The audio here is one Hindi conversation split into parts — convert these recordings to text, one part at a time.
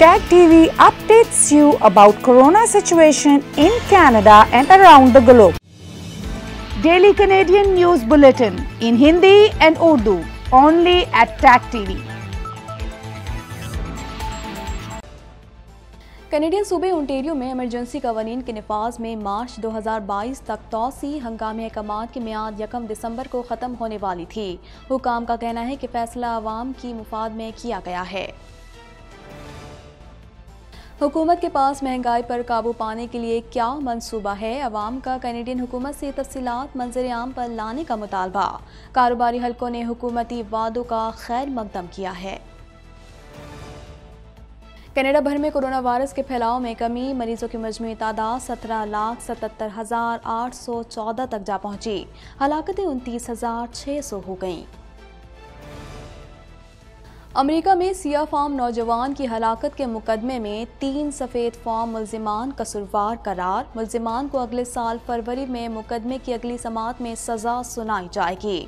Tag TV updates you about corona situation in Canada and around the globe. Daily Canadian News Bulletin in Hindi and Urdu only at Tag TV. Canadian सूबे ओंटेरियो में एमरजेंसी कवानीन के नफाज में मार्च 2022 तक तोसी हंगामे अहकाम की मियाद यकम दिसंबर को ख़त्म होने वाली थी हुकाम का कहना है कि फ़ैसला आवाम की मुफाद में किया गया है हुकूमत के पास महंगाई पर काबू पाने के लिए क्या मनसूबा है अवाम का कैनेडियन हुकूमत से तफसीत मंजर आम पर लाने का मुतालबा कारोबारी हलकों ने हुकूमती वादों का खैर मकदम किया है कनाडा भर में कोरोना वायरस के फैलाव में कमी मरीजों की मजमू तादाद सत्रह लाख सतहत्तर हज़ार आठ सौ चौदह तक जा पहुंची हलाकतें उनतीस हज़ार छः सौ हो गईं अमेरिका में सिया फार्म नौजवान की हलाकत के मुकदमे में तीन सफ़ेद फार्म मुलजमान कसुरवार करार मुलजमान को अगले साल फरवरी में मुकदमे की अगली समात में सज़ा सुनाई जाएगी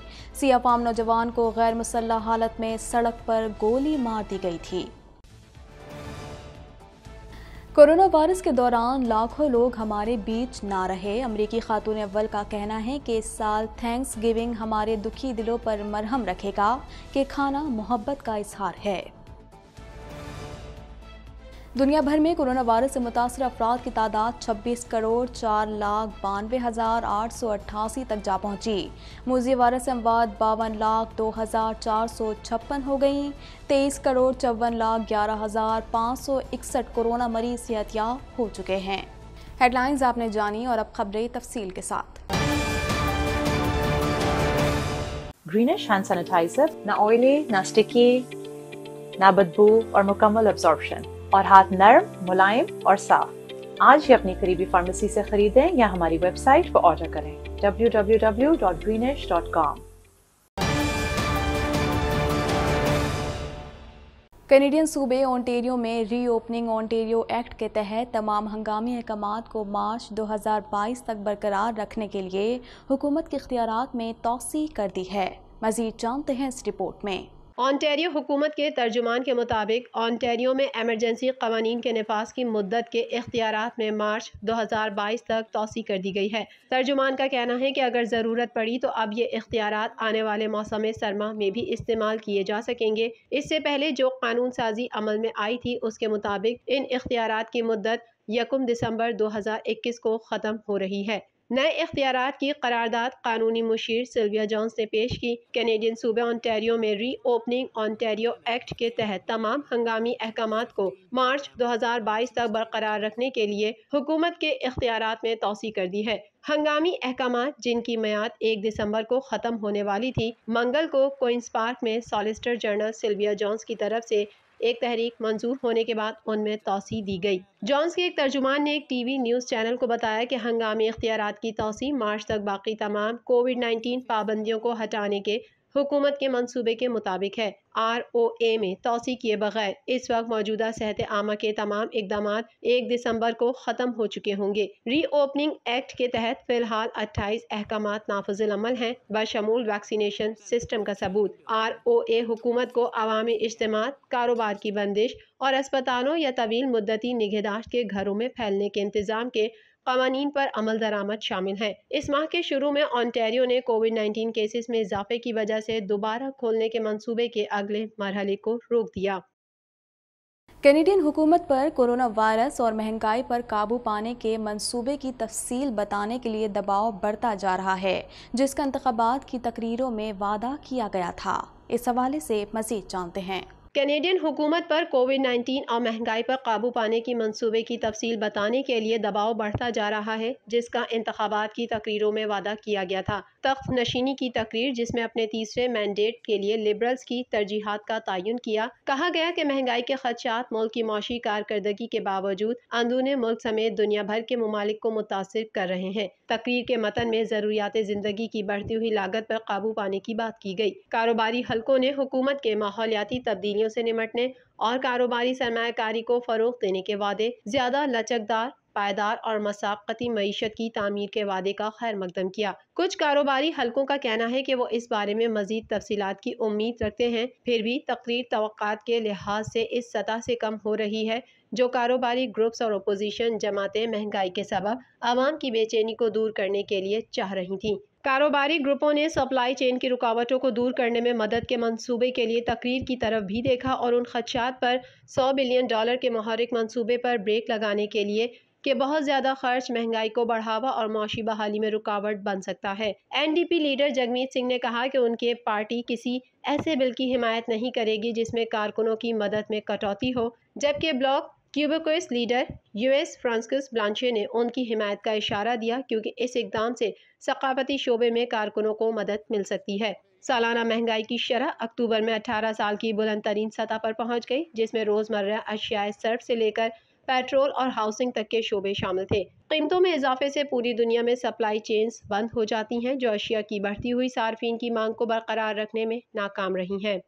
सिया फार्म नौजवान को गैर मुसल्ह हालत में सड़क पर गोली मार दी गई थी कोरोना वायरस के दौरान लाखों लोग हमारे बीच ना रहे अमरीकी खातून अव्वल का कहना है कि इस साल थैंक्स गिविंग हमारे दुखी दिलों पर मरहम रखेगा कि खाना मोहब्बत का इजहार है दुनिया भर में कोरोना वायरस से मुतासर अफराद की तादाद 26 करोड़ चार लाख बानवे हज़ार आठ सौ अट्ठासी तक जा पहुंची मुजी वायरस से अमवाद बावन लाख दो हज़ार चार सौ छप्पन हो गई तेईस करोड़ चौवन लाख ग्यारह हज़ार पाँच सौ इकसठ कोरोना मरीज सेहतियाब हो चुके हैं हेडलाइंस आपने जानी और अब खबरें तफसील के साथ ग्रीनिश हैंड सैनिटाइजर ना ऑयली ना स्टिकी ना बदबू और मुकम्मल अब्जॉर्बशन और हाथ नरम मुलायम और साफ आज ही अपनी करीबी फार्मेसी से खरीदें या हमारी वेबसाइट पर ऑर्डर करें www.greenish.com कैनेडियन सूबे ओंटेरियो में रीओपनिंग ओंटेरियो एक्ट के तहत तमाम हंगामी अहकाम को मार्च 2022 तक बरकरार रखने के लिए हुकूमत के इख्तियार में तोसी कर दी है मजीद जानते हैं इस रिपोर्ट में ऑनटेरियो हुकूमत के तर्जुमान के मुताबिक ऑनटेरियो में एमरजेंसी कवानीन के नफाज की मदद के इख्तियार में मार्च दो हज़ार बाईस तक तोसी कर दी गई है तर्जुमान का कहना है कि अगर ज़रूरत पड़ी तो अब ये इख्तियार आने वाले मौसम सरमा में भी इस्तेमाल किए जा सकेंगे इससे पहले जो कानून साजी अमल में आई थी उसके मुताबिक इन इख्तियार की मदद यकम दिसंबर इक्कीस को ख़त्म हो रही है नए इख्तियार की करारदाद कानूनी मुशीर सिल्विया जॉन्स ने पेश की कैनेडियन सूबे ऑनटेरियो में री ओपनिंग ऑनटेरियो एक्ट के तहत तमाम हंगामी अहकाम को मार्च 2022 तक बरकरार रखने के लिए हुकूमत के इख्तियार में तोसी कर दी है हंगामी अहकाम जिनकी मैद एक दिसंबर को ख़त्म होने वाली थी मंगल को कोइंस पार्क में सॉलिसिटर जनरल सिल्विया जॉन्स की तरफ से एक तहरीक मंजूर होने के बाद उनमें तोसी दी गई जॉन्स के एक तर्जुमान ने एक टीवी न्यूज़ चैनल को बताया कि हंगामी इख्तियार की तोसी मार्च तक बाकी तमाम कोविड नाइन्टीन पाबंदियों को हटाने के हुकूमत के मंसूबे के मुताबिक है आर ओ ए में तोसी किए बगैर इस वक्त मौजूदा सेहत आमा के तमाम इकदाम एक दिसंबर को ख़त्म हो चुके होंगे री ओपनिंग एक्ट के तहत फिलहाल अट्ठाईस अहकाम नाफजल अमल हैं बशमूल वैक्सीनेशन सिस्टम का सबूत आर ओ ए हुकूमत को अवामी इज्तम कारोबार की बंदिश और अस्पतालों या तवील मुद्दती निगहदाश्त के घरों में फैलने के इंतजाम के कवानीन पर अमल दरामद शामिल है इस माह के शुरू में ऑनटेरियो ने कोविड नाइन्टीन केसेस में इजाफे की वजह से दोबारा खोलने के मनसूबे के अगले मरहले को रोक दिया कैनेडियन हुकूमत पर कोरोना वायरस और महंगाई पर काबू पाने के मंसूबे की तफसील बताने के लिए दबाव बढ़ता जा रहा है जिसका इंतबात की तकरीरों में वादा किया गया था इस हवाले से मजीद जानते हैं कैनेडियन हुकूमत पर कोविड 19 और महंगाई पर काबू पाने की मंसूबे की तफसील बताने के लिए दबाव बढ़ता जा रहा है जिसका इंतबात की तकरीरों में वादा किया गया था तख्त नशीनी की तकरीर जिसमें अपने तीसरे मैंडेट के लिए लिबरल्स की तरजीहत का तयन किया कहा गया कि महंगाई के खदशात मुल्क की मौसी कारकर्दगी के बावजूद अंदरून मुल्क समेत दुनिया भर के ममालिक को मुतासर कर रहे हैं तकरीर के मतन में ज़रूरियात ज़िंदगी की बढ़ती हुई लागत पर काबू पाने की बात की गई कारोबारी हलकों ने हुकूमत के माहौलियाती तब्दीली परेशानियों से निमटने और कारोबारी सरमाकारी को फरोग देने के वादे ज्यादा लचकदार पायदार और मसाकती मीशत की तमीर के वादे का खैर मकदम किया कुछ कारोबारी हल्कों का कहना है कि वो इस बारे में मजीद तफसीत की उम्मीद रखते हैं फिर भी तकरीर तो के लिहाज से इस सतह से कम हो रही है जो कारोबारी ग्रुप्स और अपोजिशन जमातें महंगाई के सबब आवाम की बेचैनी को दूर करने के लिए चाह रही थी कारोबारी ग्रुपों ने सप्लाई चेन की रुकावटों को दूर करने में मदद के मंसूबे के लिए तकरीर की तरफ भी देखा और उन खदशात पर 100 बिलियन डॉलर के महरिक मंसूबे पर ब्रेक लगाने के लिए के बहुत ज़्यादा खर्च महंगाई को बढ़ावा और मुशी बहाली में रुकावट बन सकता है एनडीपी लीडर जगमीत सिंह ने कहा कि उनके पार्टी किसी ऐसे बिल की हिमायत नहीं करेगी जिसमें कारकुनों की मदद में कटौती हो जबकि Bloc Québécois leader Yves François Blanchet ने उनकी हिमायत का इशारा दिया क्योंकि इस इकदाम से सकाफती शोबे में कारकुनों को मदद मिल सकती है सालाना महंगाई की शरह अक्टूबर में 18 साल की बुलंद तरीन सतह पर पहुंच गई जिसमें रोज़मर्रा अशियाए सर्फ से लेकर पेट्रोल और हाउसिंग तक के शोबे शामिल थे कीमतों में इजाफे से पूरी दुनिया में सप्लाई चेन बंद हो जाती हैं जो अशिया की बढ़ती हुई सार्फिन की मांग को बरकरार रखने में नाकाम रही हैं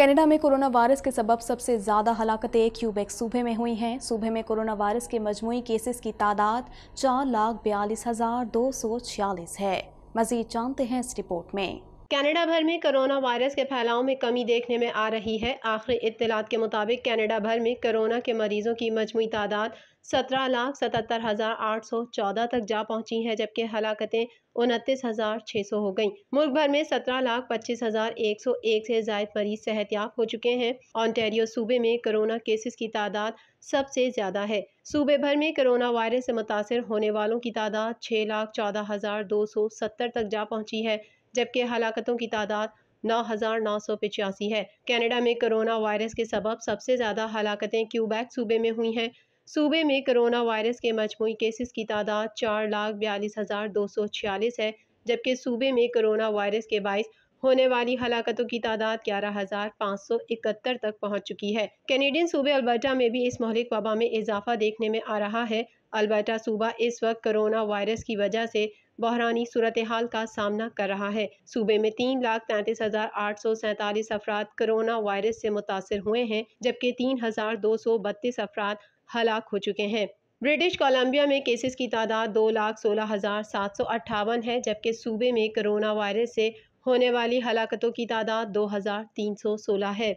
कनाडा में कोरोना वायरस के सबब सबसे ज़्यादा हलाकतें क्यूबेक सूबे में हुई हैं सूबे में कोरोना वायरस के मजमू केसेस की तादाद चार लाख बयालीस हज़ार दो सौ छियालीस है मज़ीद जानते हैं इस रिपोर्ट में कनाडा भर में कोरोना वायरस के फैलाव में कमी देखने में आ रही है आखिरी इतलात के मुताबिक कनाडा भर में कोरोना के मरीजों की मजमू तादाद सत्रह लाख सतहत्तर हज़ार आठ सौ चौदह तक जा पहुंची है जबकि हलाकतें उनतीस हज़ार छः सौ हो गईं। मुल्क भर में सत्रह लाख पच्चीस हज़ार एक सौ एक से जायद मरीज सेहतियाब हो चुके हैं ऑनटेरियो सूबे में कोरोना केसेस की तादाद सबसे ज़्यादा है सूबे भर में कोरोना वायरस से मुतासर होने वालों की तादाद छः लाख चौदह हज़ार दो सौ सत्तर तक जा पहुँची है जबकि हलाकतों की तादाद नौ हज़ार नौ सौ पचासी है कैनेडा में करोना वायरस के सबब सबसे ज़्यादा हलाकतें क्यूबैक सूबे में हुई हैं सूबे में करोना वायरस के मजमू केसेस की तादाद चार लाख बयालीस हज़ार दो सौ छियालीस है जबकि सूबे में करोना वायरस के बायस होने वाली हलाकतों की तादाद ग्यारह हज़ार पाँच सौ इकहत्तर तक पहुँच चुकी है कैनेडियन सूबे अल्बर्टा में भी इस महलिक वबा में इजाफा देखने में आ रहा है अल्बर्टा सूबा इस वक्त करोना वायरस की वजह से बहरानी सूरत हाल का सामना कर रहा है सूबे में तीन लाख तैंतीस हजार आठ सौ सैंतालीस अफराद कोरोना वायरस से मुतासर हुए हैं जबकि तीन हजार दो सौ बत्तीस अफराद हलाक हो चुके हैं ब्रिटिश कोलंबिया में केसेस की तादाद दो लाख सोलह हज़ार सात सौ अट्ठावन है जबकि सूबे में कोरोना वायरस से होने वाली हलाकतों की तादाद दो हज़ार तीन सौ सोलह है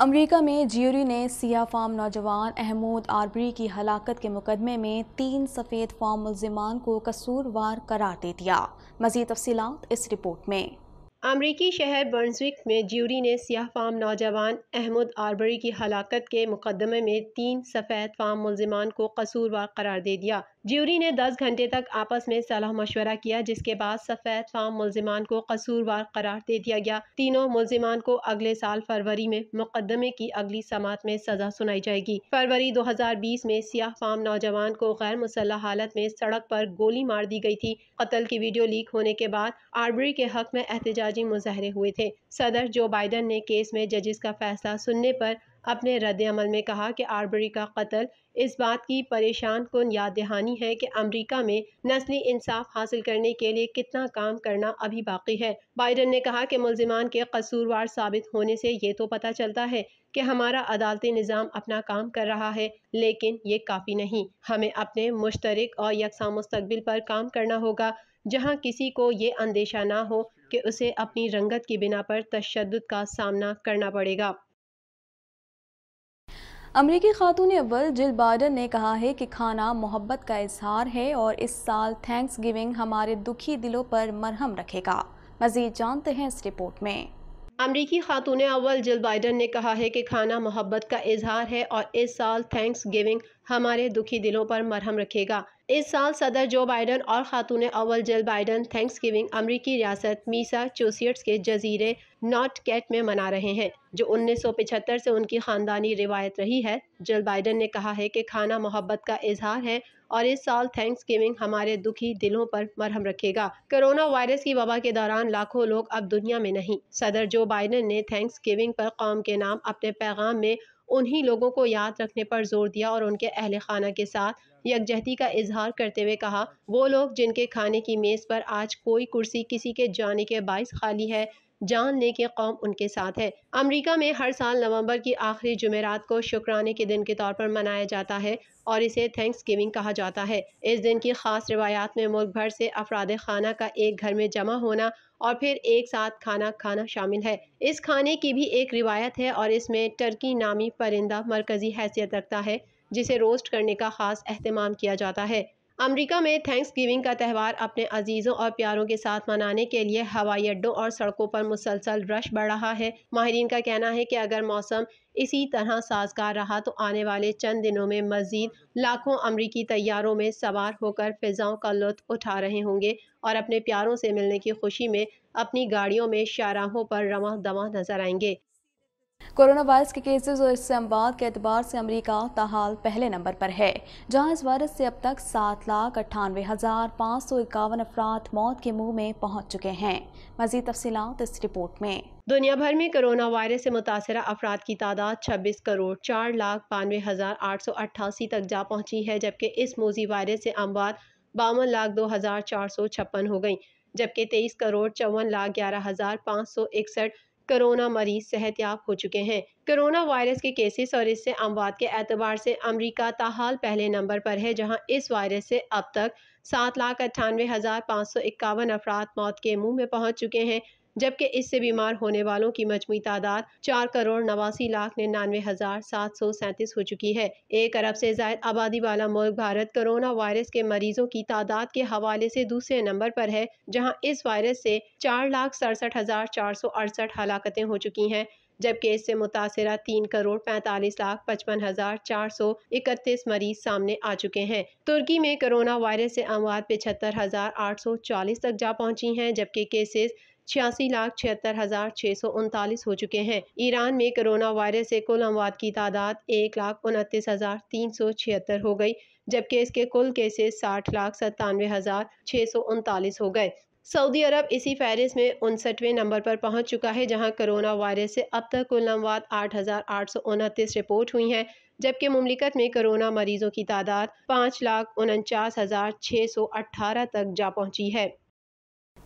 अमेरिका में ज्यूरी ने सिया फार्म नौजवान अहमूद आरबरी की हलाकत के मुकदमे में तीन सफ़ेद फार्म मुलजमान को कसूरवार करार दे दिया मजीद तफसी इस रिपोर्ट में अमरीकी शहर बर्नसविक में ज्यूरी ने सियाह फाम नौजवान अहमद आरबरी की हलाकत के मुकदमे में तीन सफ़ेद फाम मुलजमान को कसूरवार करार दे दिया ज्यूरी ने 10 घंटे तक आपस में सलाह मशवरा किया जिसके बाद सफ़ेद फार्म मुलजमान को कसूरवार करार दे दिया गया तीनों मुलजमान को अगले साल फरवरी में मुकदमे की अगली समात में सजा सुनाई जाएगी फरवरी 2020 में सियाह फार्म नौजवान को गैर मुसल हालत में सड़क पर गोली मार दी गई थी कत्ल की वीडियो लीक होने के बाद आर्बरी के हक में एहतजाजी मुजाहरे हुए थे सदर जो बाइडन ने केस में जजिस का फैसला सुनने पर अपने रद्द अमल में कहा कि आर्बरी का कत्ल इस बात की परेशान कन याद दहानी है कि अमरीका में नस्ली इंसाफ हासिल करने के लिए कितना काम करना अभी बाकी है बाइडन ने कहा कि मुलजमान के कसूरवार साबित होने से ये तो पता चलता है कि हमारा अदालती निज़ाम अपना काम कर रहा है लेकिन ये काफ़ी नहीं हमें अपने मुश्तरक और यकसा मुस्तबिल पर काम करना होगा जहाँ किसी को ये अंदेशा ना हो कि उसे अपनी रंगत की बिना पर तशद का सामना करना पड़ेगा अमरीकी खातून अव्वल जिल बाइडन ने कहा है कि खाना मोहब्बत का इजहार है और इस साल थैंक्स गिविंग हमारे दुखी दिलों पर मरहम रखेगा मजीद जानते हैं इस रिपोर्ट में अमरीकी खातून अव्वल जिल बाइडन ने कहा है कि खाना मोहब्बत का इजहार है और इस साल थैंक्स गिविंग हमारे दुखी दिलों पर मरहम रखेगा इस साल सदर जो बाइडन और खातून अवल जल बाइडन थैंक्स गिविंग अमरीकी रियासत मीसा चोसियट्स के जजीरे नॉट कैट में मना रहे हैं जो 1975 से उनकी ख़ानदानी रिवायत रही है जल बाइडन ने कहा है कि खाना मोहब्बत का इजहार है और इस साल थैंक्स गिविंग हमारे दुखी दिलों पर मरहम रखेगा कोरोना वायरस की वबा के दौरान लाखों लोग अब दुनिया में नहीं सदर जो बाइडन ने थैंक्स गिविंग पर कौम के नाम अपने पैगाम में उन्हीं लोगों को याद रखने पर जोर दिया और उनके अहल खाना के साथ यकजहती का इजहार करते हुए कहा वो लोग जिनके खाने की मेज़ पर आज कोई कुर्सी किसी के जाने के बायस खाली है जान लें कि कौम उनके साथ है अमरीका में हर साल नवंबर की आखिरी जुमेरात को शुक्राने के दिन के तौर पर मनाया जाता है और इसे थैंक्स गिविंग कहा जाता है इस दिन की खास रिवायात में मुल्क भर से अफराद खाना का एक घर में जमा होना और फिर एक साथ खाना खाना शामिल है इस खाने की भी एक रिवायत है और इसमें टर्की नामी परिंदा मरकजी हैसियत रखता है जिसे रोस्ट करने का खास अहतमाम किया जाता है अमेरिका में थैंक्स गिविंग का त्यौहार अपने अजीज़ों और प्यारों के साथ मनाने के लिए हवाई अड्डों और सड़कों पर मुसलसल रश बढ़ रहा है माहरीन का कहना है कि अगर मौसम इसी तरह साजगार रहा तो आने वाले चंद दिनों में मजीद लाखों अमरीकी तैयारों में सवार होकर फिजाओं का लुत्फ उठा रहे होंगे और अपने प्यारों से मिलने की खुशी में अपनी गाड़ियों में शाहराहों पर रवा दवा नजर आएंगे कोरोना वायरस के केसेस और इससे अमवाद के अतबार से अमरीका ताहाल पहले नंबर पर है जहां इस वायरस से अब तक सात लाख अट्ठानवे हज़ार पाँच सौ इक्यावन अफराद मौत के मुंह में पहुंच चुके हैं मजीद तफसी इस रिपोर्ट में दुनिया भर में कोरोना वायरस से मुतासर अफराद की तादाद छब्बीस करोड़ चार लाख बानवे हज़ार आठ सौ अट्ठासी तक जा पहुँची है जबकि इस मोजी वायरस से अमवाद बावन लाख दो हज़ार चार सौ छप्पन हो गई जबकि तेईस करोड़ चौवन लाख ग्यारह हज़ार पाँच सौ इकसठ कोरोना मरीज सेहतियाब हो चुके हैं कोरोना वायरस के केसेस और इससे अमवात के एतबार से अमरीका ताहाल पहले नंबर पर है जहां इस वायरस से अब तक सात लाख अट्ठानवे हज़ार पाँच सौ इक्यावन अफराद मौत के मुंह में पहुंच चुके हैं जबकि इससे बीमार होने वालों की मजमू तादाद चार करोड़ नवासी लाख निन्यानवे हज़ार सात सौ सैंतीस हो चुकी है एक अरब से जायद आबादी वाला मुल्क भारत कोरोना वायरस के मरीजों की तादाद के हवाले से दूसरे नंबर पर है जहाँ इस वायरस से चार लाख सड़सठ हज़ार चार सौ अड़सठ हलाकतें हो चुकी हैं जबकि इससे मुतासरा तीन करोड़ पैंतालीस लाख पचपन हजार चार सौ इकतीस मरीज सामने आ चुके हैं तुर्की में कोरोना वायरस से अमवात पिछहत्तर हजार आठ सौ चालीस तक जा पहुंची हैं जबकि केसेस छियासी लाख छिहत्तर हजार छः सौ उनतालीस हो चुके हैं ईरान में कोरोना वायरस से कुल अमवात की तादाद एक लाख उनतीस हजार तीन सौ छिहत्तर हो गई जबकि इसके कुल केसेस साठ लाख सत्तानवे हजार छह सौ उनतालीस हो गए सऊदी अरब इसी फहरिस्त में उनसठवें नंबर पर पहुंच चुका है जहां कोरोना वायरस से अब तक कुल अमवात आठ हज़ार आठ सौ उनतीस रिपोर्ट हुई हैं जबकि ममलिकत में कोरोना मरीजों की तादाद पाँच लाख उनचास हज़ार छः सौ अट्ठारह तक जा पहुंची है